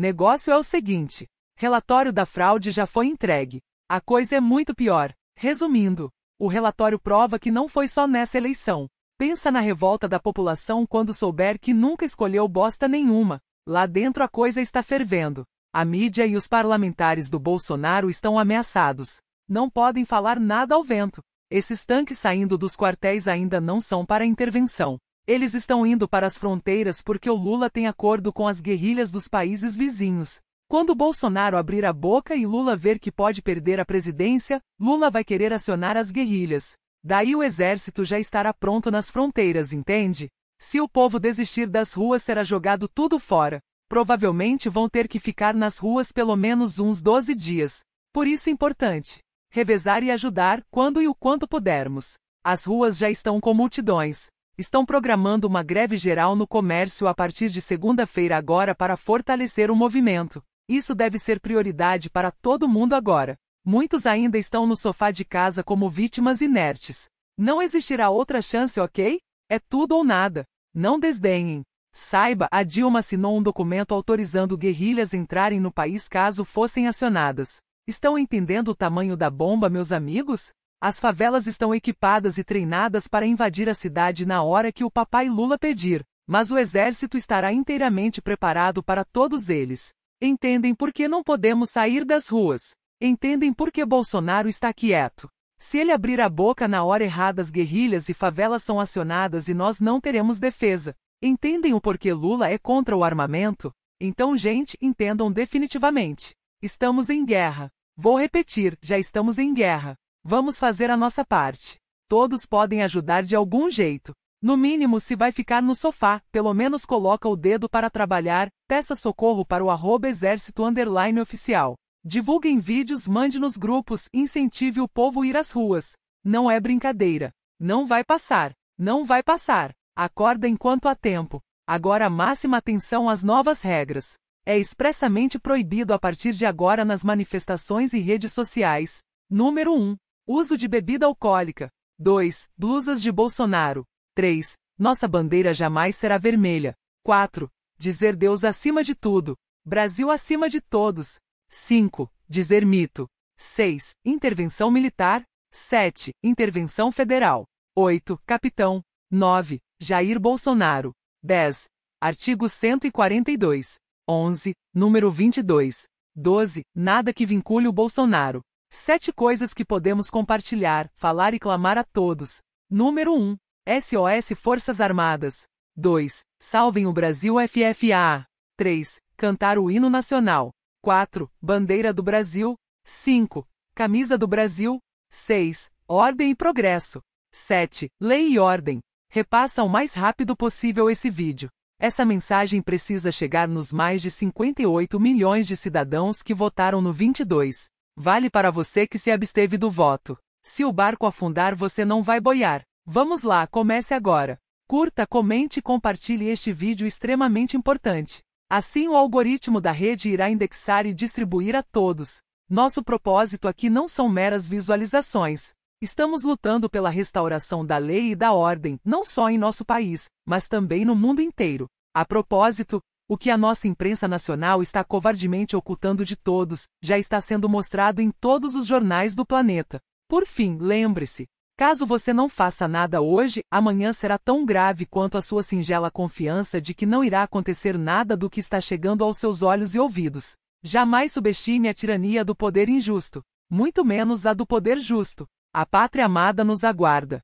Negócio é o seguinte: relatório da fraude já foi entregue. A coisa é muito pior. Resumindo, o relatório prova que não foi só nessa eleição. Pensa na revolta da população quando souber que nunca escolheu bosta nenhuma. Lá dentro a coisa está fervendo. A mídia e os parlamentares do Bolsonaro estão ameaçados. Não podem falar nada ao vento. Esses tanques saindo dos quartéis ainda não são para intervenção. Eles estão indo para as fronteiras porque o Lula tem acordo com as guerrilhas dos países vizinhos. Quando Bolsonaro abrir a boca e Lula ver que pode perder a presidência, Lula vai querer acionar as guerrilhas. Daí o exército já estará pronto nas fronteiras, entende? Se o povo desistir das ruas, será jogado tudo fora. Provavelmente vão ter que ficar nas ruas pelo menos uns 12 dias. Por isso é importante revezar e ajudar quando e o quanto pudermos. As ruas já estão com multidões estão programando uma greve geral no comércio a partir de segunda-feira agora para fortalecer o movimento. Isso deve ser prioridade para todo mundo agora. Muitos ainda estão no sofá de casa como vítimas inertes. Não existirá outra chance, ok? É tudo ou nada. Não desdenhem. Saiba, a Dilma assinou um documento autorizando guerrilhas entrarem no país caso fossem acionadas. Estão entendendo o tamanho da bomba, meus amigos? As favelas estão equipadas e treinadas para invadir a cidade na hora que o papai Lula pedir, mas o exército estará inteiramente preparado para todos eles. Entendem por que não podemos sair das ruas. Entendem por que Bolsonaro está quieto. Se ele abrir a boca na hora errada, as guerrilhas e favelas são acionadas e nós não teremos defesa. Entendem o porquê Lula é contra o armamento? Então, gente, entendam definitivamente. Estamos em guerra. Vou repetir, já estamos em guerra. Vamos fazer a nossa parte. Todos podem ajudar de algum jeito. No mínimo, se vai ficar no sofá, pelo menos coloca o dedo para trabalhar, peça socorro para o arroba exército underline oficial. Divulguem vídeos, mande nos grupos, incentive o povo a ir às ruas. Não é brincadeira. Não vai passar. Não vai passar. Acorda enquanto há tempo. Agora máxima atenção às novas regras. É expressamente proibido a partir de agora nas manifestações e redes sociais. Número 1. Uso de bebida alcoólica. 2. Blusas de Bolsonaro. 3. Nossa bandeira jamais será vermelha. 4. Dizer Deus acima de tudo. Brasil acima de todos. 5. Dizer mito. 6. Intervenção militar. 7. Intervenção federal. 8. Capitão. 9. Jair Bolsonaro. 10. Artigo 142. 11. Número 22. 12. Nada que vincule o Bolsonaro. Sete coisas que podemos compartilhar, falar e clamar a todos. Número 1. SOS Forças Armadas. 2. Salvem o Brasil FFA. 3. Cantar o hino nacional. 4. Bandeira do Brasil. 5. Camisa do Brasil. 6. Ordem e progresso. 7. Lei e ordem. Repassa o mais rápido possível esse vídeo. Essa mensagem precisa chegar nos mais de 58 milhões de cidadãos que votaram no 22. Vale para você que se absteve do voto. Se o barco afundar, você não vai boiar. Vamos lá, comece agora. Curta, comente e compartilhe este vídeo extremamente importante. Assim, o algoritmo da rede irá indexar e distribuir a todos. Nosso propósito aqui não são meras visualizações. Estamos lutando pela restauração da lei e da ordem, não só em nosso país, mas também no mundo inteiro. A propósito, o que a nossa imprensa nacional está covardemente ocultando de todos, já está sendo mostrado em todos os jornais do planeta. Por fim, lembre-se: caso você não faça nada hoje, amanhã será tão grave quanto a sua singela confiança de que não irá acontecer nada do que está chegando aos seus olhos e ouvidos. Jamais subestime a tirania do poder injusto, muito menos a do poder justo. A pátria amada nos aguarda.